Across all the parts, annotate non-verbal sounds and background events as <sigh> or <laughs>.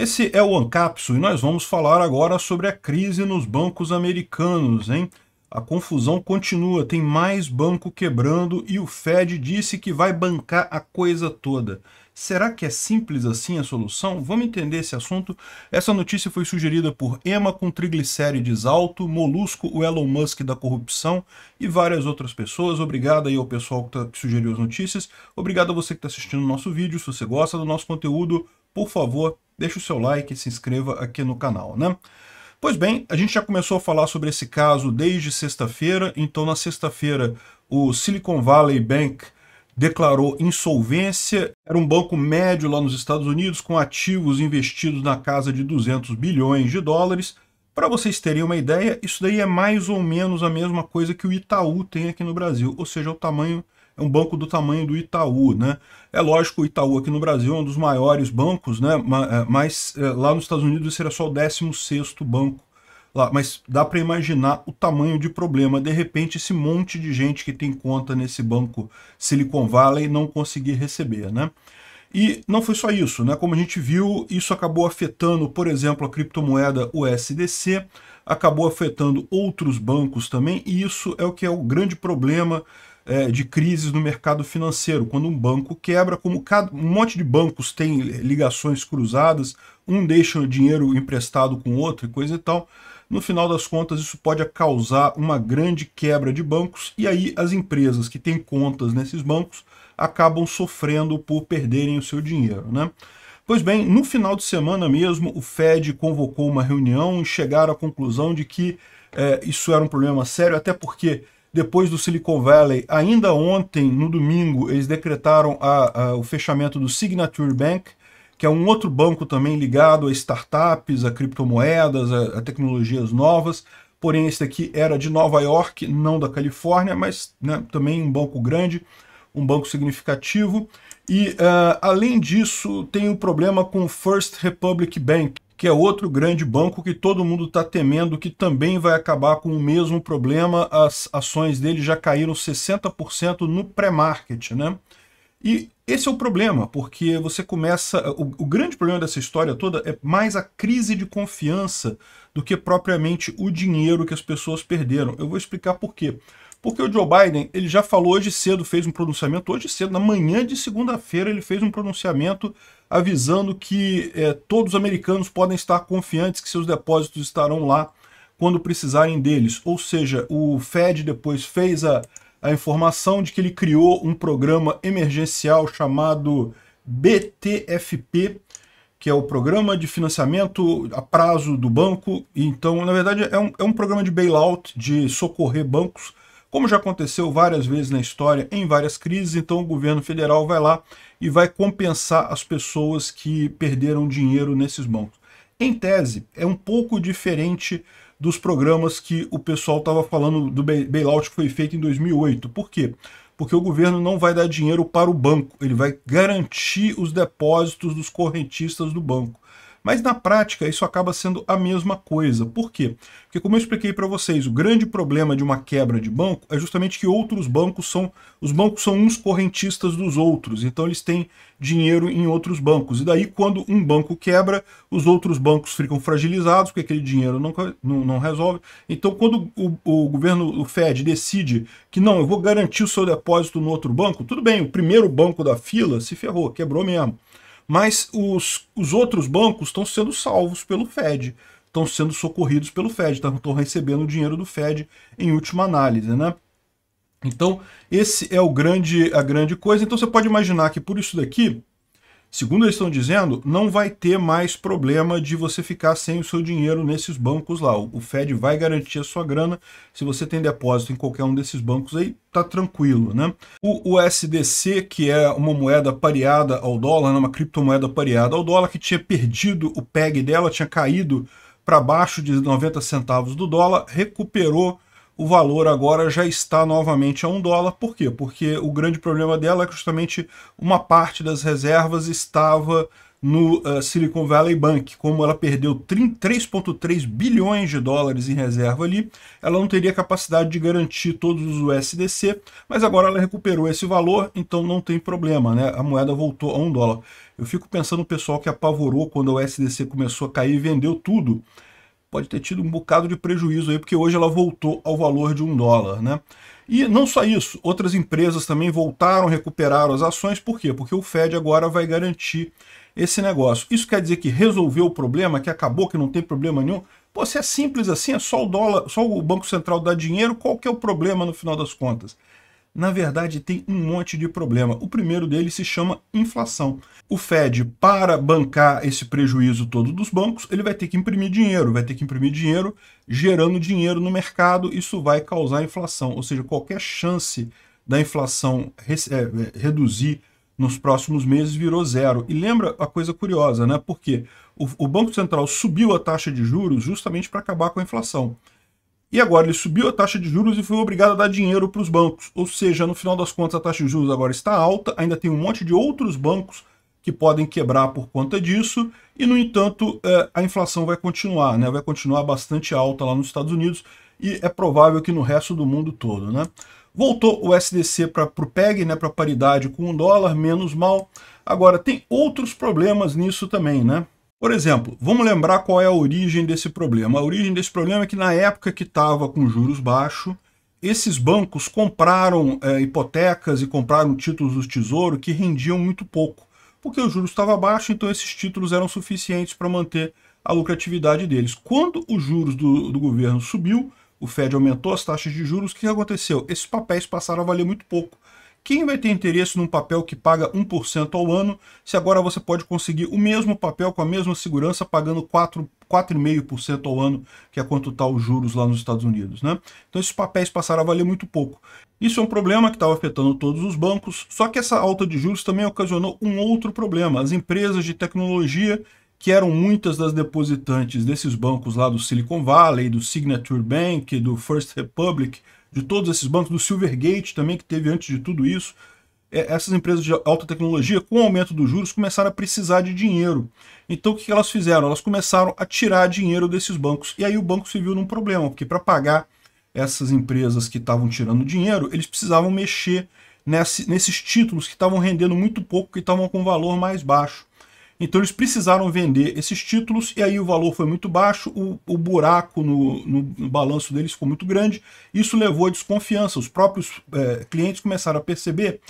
Esse é o Ancapsul e nós vamos falar agora sobre a crise nos bancos americanos, hein? A confusão continua, tem mais banco quebrando e o Fed disse que vai bancar a coisa toda. Será que é simples assim a solução? Vamos entender esse assunto. Essa notícia foi sugerida por Emma com triglicérides alto, Molusco, o Elon Musk da corrupção e várias outras pessoas. Obrigado aí ao pessoal que, tá, que sugeriu as notícias. Obrigado a você que está assistindo o nosso vídeo. Se você gosta do nosso conteúdo, por favor, deixa o seu like e se inscreva aqui no canal, né? Pois bem, a gente já começou a falar sobre esse caso desde sexta-feira, então na sexta-feira o Silicon Valley Bank declarou insolvência, era um banco médio lá nos Estados Unidos com ativos investidos na casa de 200 bilhões de dólares. Para vocês terem uma ideia, isso daí é mais ou menos a mesma coisa que o Itaú tem aqui no Brasil, ou seja, o tamanho é um banco do tamanho do Itaú, né? É lógico, o Itaú aqui no Brasil é um dos maiores bancos, né? Eh, mas eh, lá nos Estados Unidos seria só o 16 banco. Lá, mas dá para imaginar o tamanho de problema. De repente, esse monte de gente que tem conta nesse banco Silicon Valley não conseguir receber, né? E não foi só isso, né? Como a gente viu, isso acabou afetando, por exemplo, a criptomoeda USDC, acabou afetando outros bancos também, e isso é o que é o grande problema é, de crises no mercado financeiro, quando um banco quebra, como cada, um monte de bancos tem ligações cruzadas, um deixa o dinheiro emprestado com o outro e coisa e tal. No final das contas, isso pode causar uma grande quebra de bancos e aí as empresas que têm contas nesses bancos acabam sofrendo por perderem o seu dinheiro, né? Pois bem, no final de semana mesmo, o Fed convocou uma reunião e chegaram à conclusão de que é, isso era um problema sério, até porque depois do Silicon Valley, ainda ontem, no domingo, eles decretaram a, a, o fechamento do Signature Bank, que é um outro banco também ligado a startups, a criptomoedas, a, a tecnologias novas. Porém, esse aqui era de Nova York, não da Califórnia, mas né, também um banco grande, um banco significativo. E, uh, além disso, tem um problema com o First Republic Bank, que é outro grande banco que todo mundo está temendo que também vai acabar com o mesmo problema. As ações dele já caíram 60% no pré-market, né? E esse é o problema, porque você começa... O, o, grande problema dessa história toda é mais a crise de confiança do que propriamente o dinheiro que as pessoas perderam. Eu vou explicar por quê. Porque o Joe Biden, ele já falou hoje cedo, fez um pronunciamento hoje cedo, na manhã de segunda-feira ele fez um pronunciamento avisando que é, todos os americanos podem estar confiantes que seus depósitos estarão lá quando precisarem deles. Ou seja, o Fed depois fez a, a informação de que ele criou um programa emergencial chamado BTFP, que é o Programa de Financiamento a Prazo do Banco. Então, na verdade, é um, é um programa de bailout, de socorrer bancos, como já aconteceu várias vezes na história, em várias crises, então o governo federal vai lá e vai compensar as pessoas que perderam dinheiro nesses bancos. Em tese, é um pouco diferente dos programas que o pessoal estava falando do bailout que foi feito em 2008. Por quê? Porque o governo não vai dar dinheiro para o banco, ele vai garantir os depósitos dos correntistas do banco. Mas na prática, isso acaba sendo a mesma coisa. Por quê? Porque, como eu expliquei para vocês, o grande problema de uma quebra de banco é justamente que outros bancos são. Os bancos são uns correntistas dos outros, então eles têm dinheiro em outros bancos. E daí, quando um banco quebra, os outros bancos ficam fragilizados, porque aquele dinheiro não, não, não resolve. Então, quando o, o governo, o Fed, decide que não, eu vou garantir o seu depósito no outro banco, tudo bem, o primeiro banco da fila se ferrou, quebrou mesmo. Mas os, os outros bancos estão sendo salvos pelo Fed, estão sendo socorridos pelo Fed, tá? estão recebendo o dinheiro do Fed em última análise, né? Então, esse é o grande, a grande coisa. Então, você pode imaginar que por isso daqui, segundo eles estão dizendo, não vai ter mais problema de você ficar sem o seu dinheiro nesses bancos lá. O Fed vai garantir a sua grana. Se você tem depósito em qualquer um desses bancos aí, tá tranquilo, né? O USDC, que é uma moeda pareada ao dólar, né? uma criptomoeda pareada ao dólar, que tinha perdido o PEG dela, tinha caído para baixo de 90 centavos do dólar, recuperou o valor agora já está novamente a um dólar. Por quê? Porque o grande problema dela é que justamente uma parte das reservas estava no uh, Silicon Valley Bank. Como ela perdeu 3,3 bilhões de dólares em reserva ali, ela não teria capacidade de garantir todos os USDC, mas agora ela recuperou esse valor, então não tem problema, né? A moeda voltou a um dólar. Eu fico pensando no pessoal que apavorou quando o USDC começou a cair e vendeu tudo pode ter tido um bocado de prejuízo aí, porque hoje ela voltou ao valor de um dólar, né? E não só isso, outras empresas também voltaram, recuperaram as ações, por quê? Porque o Fed agora vai garantir esse negócio. Isso quer dizer que resolveu o problema, que acabou, que não tem problema nenhum? Pô, se é simples assim, é só o dólar, só o Banco Central dá dinheiro, qual que é o problema no final das contas? na verdade tem um monte de problema. O primeiro deles se chama inflação. O Fed, para bancar esse prejuízo todo dos bancos, ele vai ter que imprimir dinheiro, vai ter que imprimir dinheiro, gerando dinheiro no mercado, isso vai causar inflação, ou seja, qualquer chance da inflação é, é, reduzir nos próximos meses virou zero. E lembra a coisa curiosa, né? Porque o, o Banco Central subiu a taxa de juros justamente para acabar com a inflação. E agora ele subiu a taxa de juros e foi obrigado a dar dinheiro para os bancos. Ou seja, no final das contas, a taxa de juros agora está alta, ainda tem um monte de outros bancos que podem quebrar por conta disso, e no entanto é, a inflação vai continuar, né? vai continuar bastante alta lá nos Estados Unidos e é provável que no resto do mundo todo. Né? Voltou o SDC para o PEG, né? para paridade com o dólar, menos mal. Agora tem outros problemas nisso também, né? Por exemplo, vamos lembrar qual é a origem desse problema. A origem desse problema é que na época que estava com juros baixos, esses bancos compraram é, hipotecas e compraram títulos do Tesouro que rendiam muito pouco, porque o juros estava baixo, então esses títulos eram suficientes para manter a lucratividade deles. Quando os juros do, do governo subiu, o Fed aumentou as taxas de juros, o que aconteceu? Esses papéis passaram a valer muito pouco. Quem vai ter interesse num papel que paga 1% ao ano, se agora você pode conseguir o mesmo papel com a mesma segurança pagando 4,5% ao ano, que é quanto está os juros lá nos Estados Unidos. Né? Então esses papéis passaram a valer muito pouco. Isso é um problema que estava afetando todos os bancos, só que essa alta de juros também ocasionou um outro problema. As empresas de tecnologia que eram muitas das depositantes desses bancos lá do Silicon Valley, do Signature Bank, do First Republic, de todos esses bancos, do Silvergate também, que teve antes de tudo isso, é, essas empresas de alta tecnologia, com o aumento dos juros, começaram a precisar de dinheiro. Então, o que elas fizeram? Elas começaram a tirar dinheiro desses bancos. E aí o banco se viu num problema, porque para pagar essas empresas que estavam tirando dinheiro, eles precisavam mexer nesse, nesses títulos que estavam rendendo muito pouco, que estavam com valor mais baixo. Então eles precisaram vender esses títulos e aí o valor foi muito baixo, o, o buraco no, no, no, balanço deles ficou muito grande. Isso levou a desconfiança. Os próprios é, clientes começaram a perceber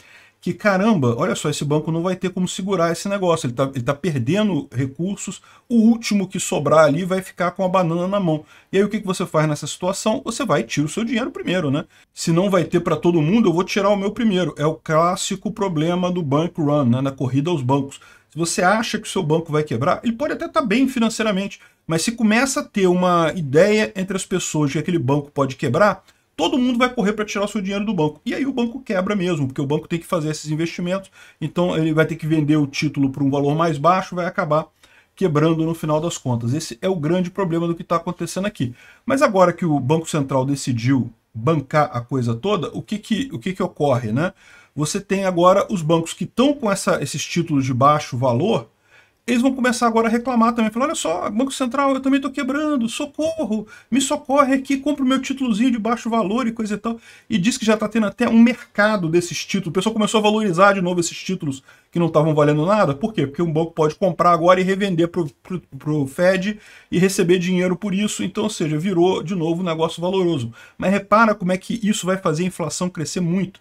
que, caramba, olha só, esse banco não vai ter como segurar esse negócio, ele está ele tá perdendo recursos, o último que sobrar ali vai ficar com a banana na mão. E aí o que, que você faz nessa situação? Você vai tira o seu dinheiro primeiro, né? Se não vai ter para todo mundo, eu vou tirar o meu primeiro. É o clássico problema do bank run, né? na corrida aos bancos se você acha que o seu banco vai quebrar, ele pode até estar tá bem financeiramente, mas se começa a ter uma ideia entre as pessoas de que aquele banco pode quebrar, todo mundo vai correr para tirar o seu dinheiro do banco. E aí o banco quebra mesmo, porque o banco tem que fazer esses investimentos, então ele vai ter que vender o título por um valor mais baixo, vai acabar quebrando no final das contas. Esse é o grande problema do que está acontecendo aqui. Mas agora que o Banco Central decidiu bancar a coisa toda, o que, que, o que, que ocorre? Né? você tem agora os bancos que estão com essa, esses títulos de baixo valor, eles vão começar agora a reclamar também, falando, olha só, Banco Central, eu também estou quebrando, socorro, me socorre aqui, compro meu títulozinho de baixo valor e coisa e tal. E diz que já está tendo até um mercado desses títulos, o pessoal começou a valorizar de novo esses títulos que não estavam valendo nada. Por quê? Porque um banco pode comprar agora e revender para o Fed e receber dinheiro por isso, então, ou seja, virou de novo um negócio valoroso. Mas repara como é que isso vai fazer a inflação crescer muito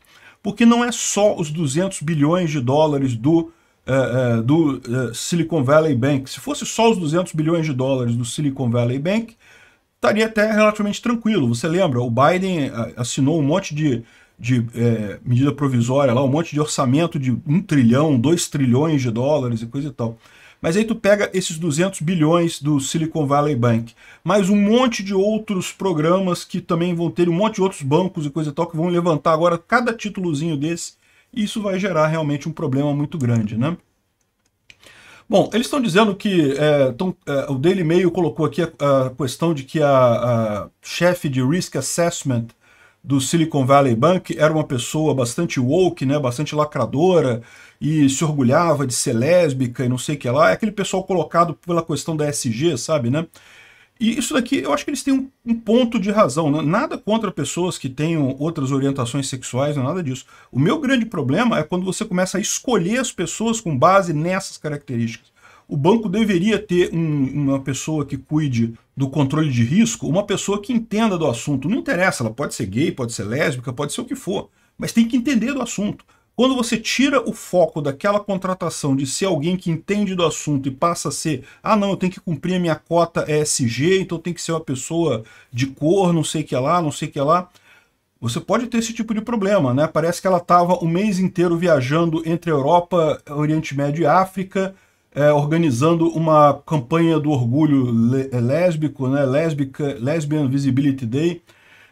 porque não é só os 200 bilhões de dólares do, eh, eh, do eh, Silicon Valley Bank. Se fosse só os 200 bilhões de dólares do Silicon Valley Bank, estaria até relativamente tranquilo. Você lembra, o Biden assinou um monte de, de é, medida provisória lá, um monte de orçamento de um trilhão, dois trilhões de dólares e coisa e tal. Mas aí tu pega esses 200 bilhões do Silicon Valley Bank, mais um monte de outros programas que também vão ter, um monte de outros bancos e coisa e tal, que vão levantar agora cada títulozinho desse, e isso vai gerar realmente um problema muito grande, né? Bom, eles estão dizendo que é, tão, é, o Daily Mail colocou aqui a, a questão de que a, a chefe de Risk Assessment do Silicon Valley Bank era uma pessoa bastante woke, né, bastante lacradora e se orgulhava de ser lésbica e não sei o que lá. É aquele pessoal colocado pela questão da SG, sabe, né? E isso daqui, eu acho que eles têm um, um ponto de razão. Né? Nada contra pessoas que tenham outras orientações sexuais, não é nada disso. O meu grande problema é quando você começa a escolher as pessoas com base nessas características o banco deveria ter um, uma pessoa que cuide do controle de risco, uma pessoa que entenda do assunto. Não interessa, ela pode ser gay, pode ser lésbica, pode ser o que for, mas tem que entender do assunto. Quando você tira o foco daquela contratação de ser alguém que entende do assunto e passa a ser, ah não, eu tenho que cumprir a minha cota ESG, então tem que ser uma pessoa de cor, não sei o que lá, não sei o que lá, você pode ter esse tipo de problema, né? Parece que ela estava o mês inteiro viajando entre Europa, Oriente Médio e África, é, organizando uma campanha do orgulho é, lésbico, né, lésbica, Lesbian Visibility Day.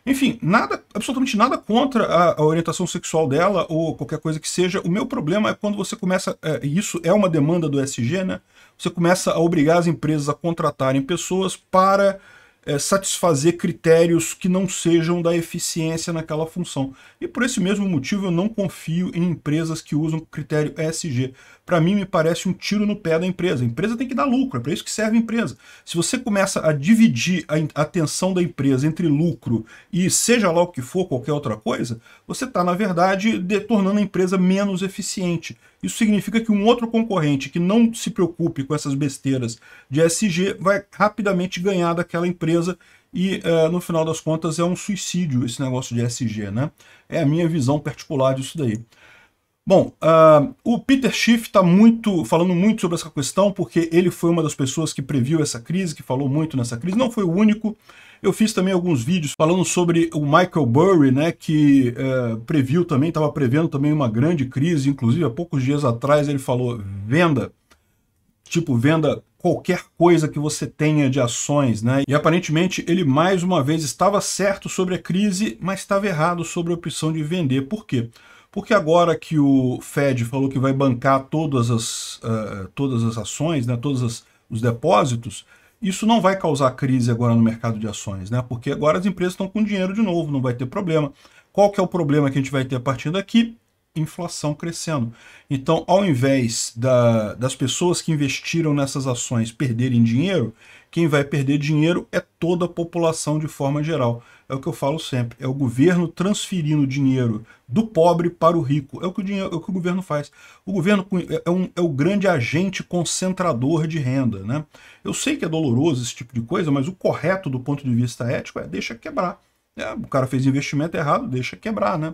Enfim, nada, absolutamente nada contra a, a, orientação sexual dela ou qualquer coisa que seja. O meu problema é quando você começa, é, e isso é uma demanda do SG, né? Você começa a obrigar as empresas a contratarem pessoas para é, satisfazer critérios que não sejam da eficiência naquela função. E por esse mesmo motivo eu não confio em empresas que usam critério ESG. Para mim me parece um tiro no pé da empresa. A empresa tem que dar lucro, é para isso que serve a empresa. Se você começa a dividir a atenção da empresa entre lucro e seja lá o que for, qualquer outra coisa, você está, na verdade, tornando a empresa menos eficiente. Isso significa que um outro concorrente que não se preocupe com essas besteiras de SG vai rapidamente ganhar daquela empresa e, uh, no final das contas, é um suicídio esse negócio de SG, né? É a minha visão particular disso daí. Bom, uh, o Peter Schiff está muito falando muito sobre essa questão, porque ele foi uma das pessoas que previu essa crise, que falou muito nessa crise. Não foi o único, eu fiz também alguns vídeos falando sobre o Michael Burry, né, que é, previu também, estava prevendo também uma grande crise, inclusive há poucos dias atrás ele falou venda, tipo venda qualquer coisa que você tenha de ações, né? E aparentemente ele mais uma vez estava certo sobre a crise, mas estava errado sobre a opção de vender. Por quê? Porque agora que o Fed falou que vai bancar todas as, uh, todas as ações, né, todos os depósitos, isso não vai causar crise agora no mercado de ações, né? Porque agora as empresas estão com dinheiro de novo, não vai ter problema. Qual que é o problema que a gente vai ter a partir daqui? inflação crescendo. Então, ao invés da, das pessoas que investiram nessas ações perderem dinheiro, quem vai perder dinheiro é toda a população de forma geral. É o que eu falo sempre, é o governo transferindo dinheiro do pobre para o rico. É o que o, dinheiro, é o, que o governo faz. O governo é, é, um, é o grande agente concentrador de renda. Né? Eu sei que é doloroso esse tipo de coisa, mas o correto do ponto de vista ético é deixa quebrar. É, o cara fez investimento errado, deixa quebrar, né?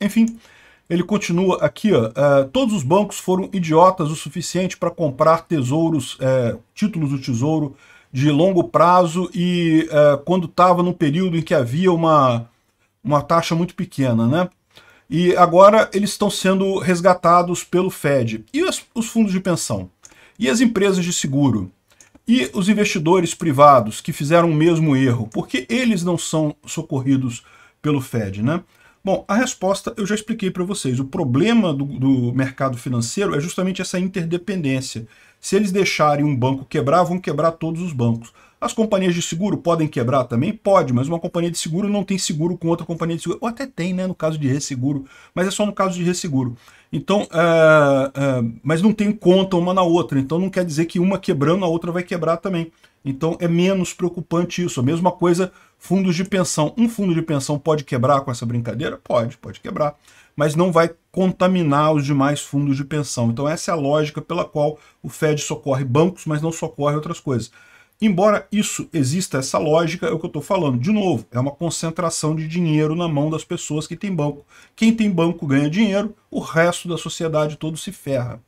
Enfim, ele continua aqui, ó, é, todos os bancos foram idiotas o suficiente para comprar tesouros, é, títulos do tesouro de longo prazo e é, quando estava num período em que havia uma, uma taxa muito pequena, né? E agora eles estão sendo resgatados pelo Fed. E os, os fundos de pensão? E as empresas de seguro? E os investidores privados que fizeram o mesmo erro? Porque eles não são socorridos pelo Fed, né? Bom, a resposta eu já expliquei para vocês. O problema do, do, mercado financeiro é justamente essa interdependência. Se eles deixarem um banco quebrar, vão quebrar todos os bancos. As companhias de seguro podem quebrar também? Pode, mas uma companhia de seguro não tem seguro com outra companhia de seguro. Ou até tem, né, no caso de resseguro, mas é só no caso de resseguro. Então, é, é, mas não tem conta uma na outra, então não quer dizer que uma quebrando a outra vai quebrar também. Então é menos preocupante isso. A mesma coisa, fundos de pensão. Um fundo de pensão pode quebrar com essa brincadeira? Pode, pode quebrar. Mas não vai contaminar os demais fundos de pensão. Então essa é a lógica pela qual o Fed socorre bancos, mas não socorre outras coisas. Embora isso exista, essa lógica é o que eu estou falando. De novo, é uma concentração de dinheiro na mão das pessoas que têm banco. Quem tem banco ganha dinheiro, o resto da sociedade todo se ferra.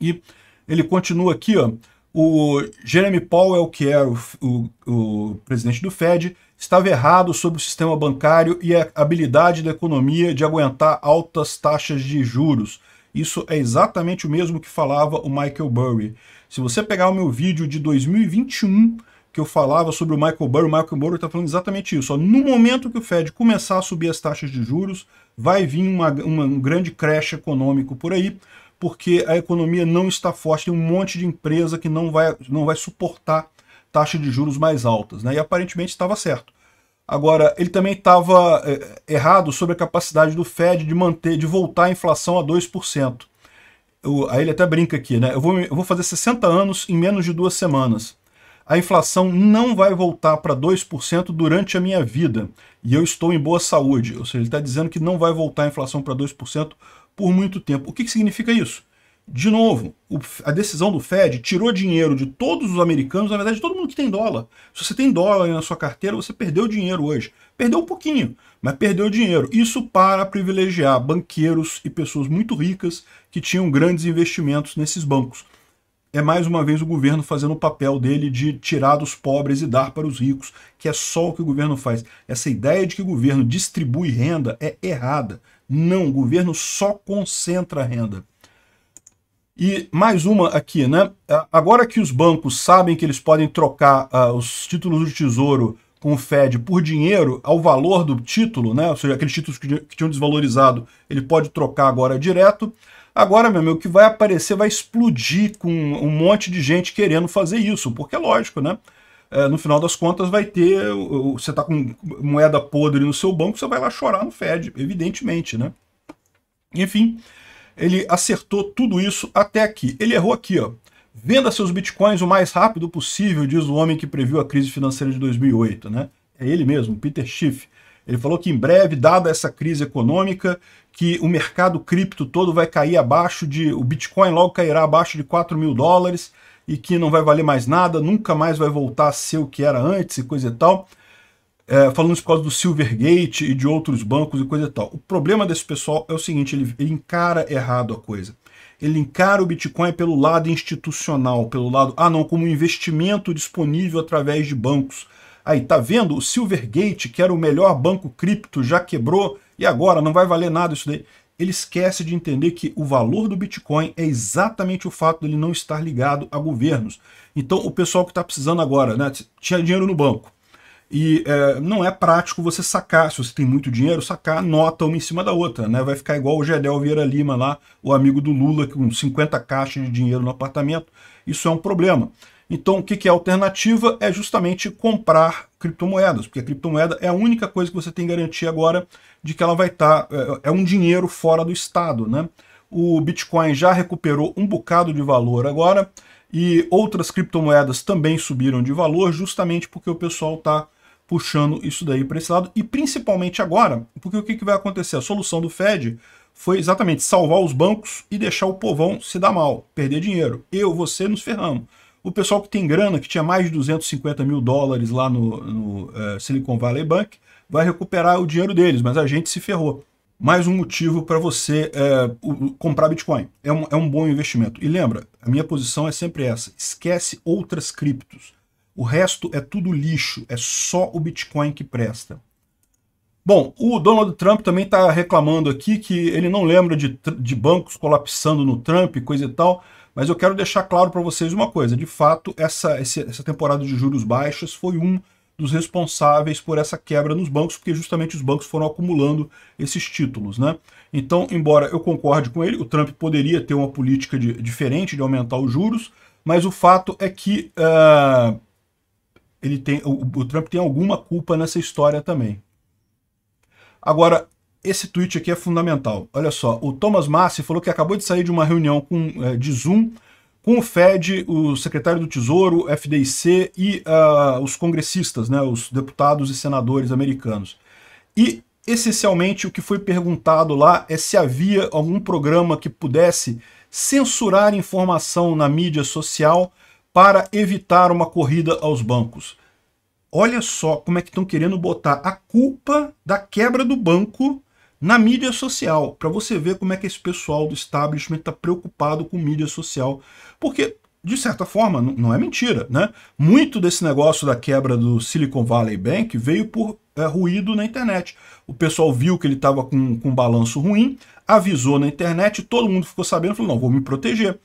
E ele continua aqui, ó. O Jeremy Powell, é que era é o, o, o presidente do Fed, estava errado sobre o sistema bancário e a habilidade da economia de aguentar altas taxas de juros. Isso é exatamente o mesmo que falava o Michael Burry. Se você pegar o meu vídeo de 2021, que eu falava sobre o Michael Burry, o Michael Burry está falando exatamente isso. no momento que o Fed começar a subir as taxas de juros, vai vir uma, uma, um grande crash econômico por aí porque a economia não está forte, tem um monte de empresa que não vai, não vai suportar taxa de juros mais altas. Né? E aparentemente estava certo. Agora, ele também estava é, é errado sobre a capacidade do Fed de manter, de voltar a inflação a 2%. Eu, aí ele até brinca aqui, né? Eu vou, eu vou fazer 60 anos em menos de duas semanas. A inflação não vai voltar para 2% durante a minha vida. E eu estou em boa saúde. Ou seja, ele está dizendo que não vai voltar a inflação para 2% por muito tempo. O que, que significa isso? De novo, o, a decisão do Fed tirou dinheiro de todos os americanos, na verdade, de todo mundo que tem dólar. Se você tem dólar na sua carteira, você perdeu dinheiro hoje. Perdeu um pouquinho, mas perdeu dinheiro. Isso para privilegiar banqueiros e pessoas muito ricas que tinham grandes investimentos nesses bancos. É mais uma vez o governo fazendo o papel dele de tirar dos pobres e dar para os ricos, que é só o que o governo faz. Essa ideia de que o governo distribui renda é errada. Não, o governo só concentra a renda. E mais uma aqui, né? É, agora que os bancos sabem que eles podem trocar uh, os títulos do Tesouro com o Fed por dinheiro ao valor do título, né? Ou seja, aqueles títulos que, que tinham desvalorizado, ele pode trocar agora direto. Agora, meu amigo, o que vai aparecer vai explodir com um monte de gente querendo fazer isso, porque é lógico, né? é, no final das contas vai ter, você está com moeda podre no seu banco, você vai lá chorar no Fed, evidentemente, né? Enfim, ele acertou tudo isso até aqui. Ele errou aqui, ó. Venda seus bitcoins o mais rápido possível, diz o homem que previu a crise financeira de 2008, né? É ele mesmo, Peter Schiff. Ele falou que em breve, dada essa crise econômica, que o mercado cripto todo vai cair abaixo de... O Bitcoin logo cairá abaixo de 4 mil dólares, e que não vai valer mais nada, nunca mais vai voltar a ser o que era antes e coisa e tal. É, falando por causa do Silvergate e de outros bancos e coisa e tal. O problema desse pessoal é o seguinte, ele, ele encara errado a coisa. Ele encara o Bitcoin pelo lado institucional, pelo lado, ah não, como investimento disponível através de bancos. Aí, tá vendo? O Silvergate, que era o melhor banco cripto, já quebrou, e agora não vai valer nada isso daí ele esquece de entender que o valor do Bitcoin é exatamente o fato dele não estar ligado a governos. Então, o pessoal que está precisando agora, né, tinha dinheiro no banco, e é, não é prático você sacar, se você tem muito dinheiro, sacar nota uma em cima da outra, né? Vai ficar igual o Gedel Vieira Lima lá, o amigo do Lula, com 50 caixas de dinheiro no apartamento. Isso é um problema. Então, o que é alternativa? É justamente comprar criptomoedas, porque a criptomoeda é a única coisa que você tem garantia agora de que ela vai estar, tá, é, é um dinheiro fora do Estado, né? O Bitcoin já recuperou um bocado de valor agora e outras criptomoedas também subiram de valor justamente porque o pessoal está puxando isso daí para esse lado e principalmente agora, porque o que, que vai acontecer? A solução do Fed foi exatamente salvar os bancos e deixar o povão se dar mal, perder dinheiro. Eu, você, nos ferramos. O pessoal que tem grana, que tinha mais de 250 mil dólares lá no, no é, Silicon Valley Bank, vai recuperar o dinheiro deles, mas a gente se ferrou. Mais um motivo para você é, comprar Bitcoin. É um, é um bom investimento. E lembra, a minha posição é sempre essa. Esquece outras criptos. O resto é tudo lixo. É só o Bitcoin que presta. Bom, o Donald Trump também está reclamando aqui que ele não lembra de, de bancos colapsando no Trump, coisa e tal. Mas eu quero deixar claro para vocês uma coisa. De fato, essa, essa temporada de juros baixos foi um dos responsáveis por essa quebra nos bancos, porque justamente os bancos foram acumulando esses títulos. Né? Então, embora eu concorde com ele, o Trump poderia ter uma política de, diferente de aumentar os juros, mas o fato é que uh, ele tem, o, o Trump tem alguma culpa nessa história também. Agora, esse tweet aqui é fundamental. Olha só, o Thomas Massi falou que acabou de sair de uma reunião com, eh, de Zoom com o Fed, o secretário do Tesouro, FDIC e uh, os congressistas, né, os deputados e senadores americanos. E, essencialmente, o que foi perguntado lá é se havia algum programa que pudesse censurar informação na mídia social para evitar uma corrida aos bancos. Olha só como é que estão querendo botar a culpa da quebra do banco na mídia social, para você ver como é que esse pessoal do establishment está preocupado com mídia social. Porque, de certa forma, não é mentira, né? Muito desse negócio da quebra do Silicon Valley Bank veio por é, ruído na internet. O pessoal viu que ele estava com, com um balanço ruim, avisou na internet, todo mundo ficou sabendo, falou, não, vou me proteger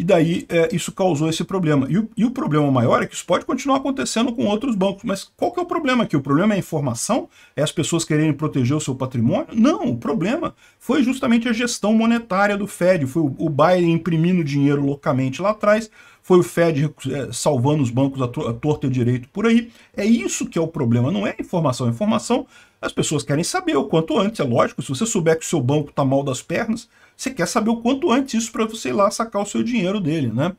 e daí é, isso causou esse problema. E o, e o, problema maior é que isso pode continuar acontecendo com outros bancos, mas qual que é o problema aqui? O problema é a informação? É as pessoas quererem proteger o seu patrimônio? Não, o problema foi justamente a gestão monetária do Fed, foi o, o Biden imprimindo dinheiro loucamente lá atrás, foi o Fed é, salvando os bancos à torta e direito por aí. É isso que é o problema, não é informação. é informação, as pessoas querem saber o quanto antes, é lógico. Se você souber que o seu banco está mal das pernas, você quer saber o quanto antes isso para você ir lá sacar o seu dinheiro dele, né?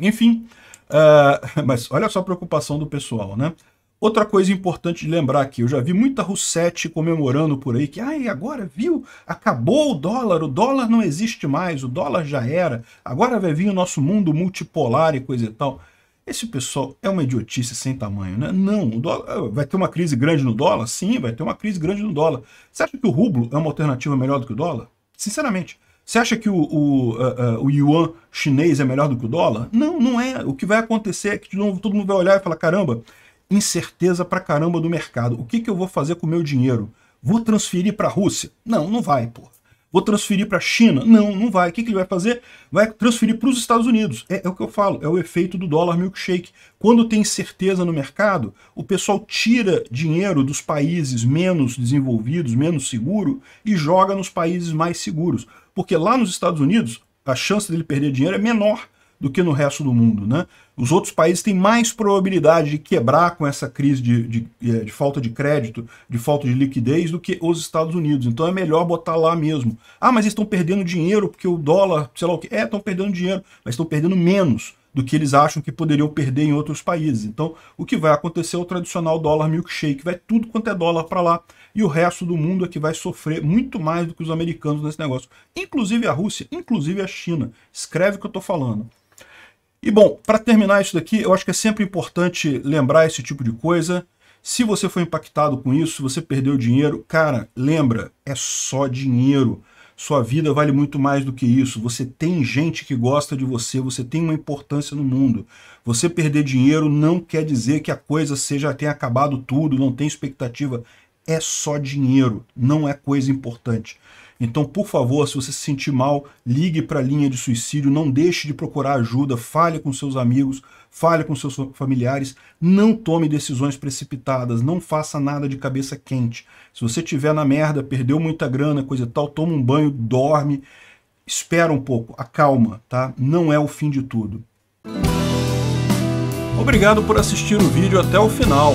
Enfim, uh, <laughs> mas olha só a preocupação do pessoal, né? Outra coisa importante de lembrar aqui, eu já vi muita russete comemorando por aí que, ai, agora viu, acabou o dólar, o dólar não existe mais, o dólar já era, agora vai vir o nosso mundo multipolar e coisa e tal. Esse pessoal é uma idiotice sem tamanho, né? Não, dólar, ah, vai ter uma crise grande no dólar? Sim, vai ter uma crise grande no dólar. Você acha que o rublo é uma alternativa melhor do que o dólar? Sinceramente. Você acha que o, o, uh, uh, o, yuan chinês é melhor do que o dólar? Não, não é. O que vai acontecer é que de novo todo mundo vai olhar e falar, caramba, incerteza pra caramba do mercado. O que, que eu vou fazer com o meu dinheiro? Vou transferir para a Rússia? Não, não vai, pô. Vou transferir para a China? Não, não vai. O que, que ele vai fazer? Vai transferir para os Estados Unidos. É, é, o que eu falo, é o efeito do dólar milkshake. Quando tem incerteza no mercado, o pessoal tira dinheiro dos países menos desenvolvidos, menos seguro, e joga nos países mais seguros. Porque lá nos Estados Unidos, a chance dele perder dinheiro é menor do que no resto do mundo, né? Os outros países têm mais probabilidade de quebrar com essa crise de, de, eh, de, falta de crédito, de falta de liquidez, do que os Estados Unidos. Então é melhor botar lá mesmo. Ah, mas eles estão perdendo dinheiro porque o dólar, sei lá o que. É, estão perdendo dinheiro, mas estão perdendo menos do que eles acham que poderiam perder em outros países. Então o que vai acontecer é o tradicional dólar milkshake. Vai tudo quanto é dólar para lá e o resto do mundo é que vai sofrer muito mais do que os americanos nesse negócio. Inclusive a Rússia, inclusive a China. Escreve o que eu estou falando. E bom, para terminar isso daqui, eu acho que é sempre importante lembrar esse tipo de coisa. Se você foi impactado com isso, se você perdeu dinheiro, cara, lembra, é só dinheiro. Sua vida vale muito mais do que isso. Você tem gente que gosta de você, você tem uma importância no mundo. Você perder dinheiro não quer dizer que a coisa seja tenha acabado tudo, não tem expectativa. É só dinheiro, não é coisa importante. Então, por favor, se você se sentir mal, ligue para a linha de suicídio, não deixe de procurar ajuda, fale com seus amigos, fale com seus familiares, não tome decisões precipitadas, não faça nada de cabeça quente. Se você tiver na merda, perdeu muita grana, coisa tal, toma um banho, dorme, espera um pouco, acalma, tá? Não é o fim de tudo. Obrigado por assistir o vídeo até o final.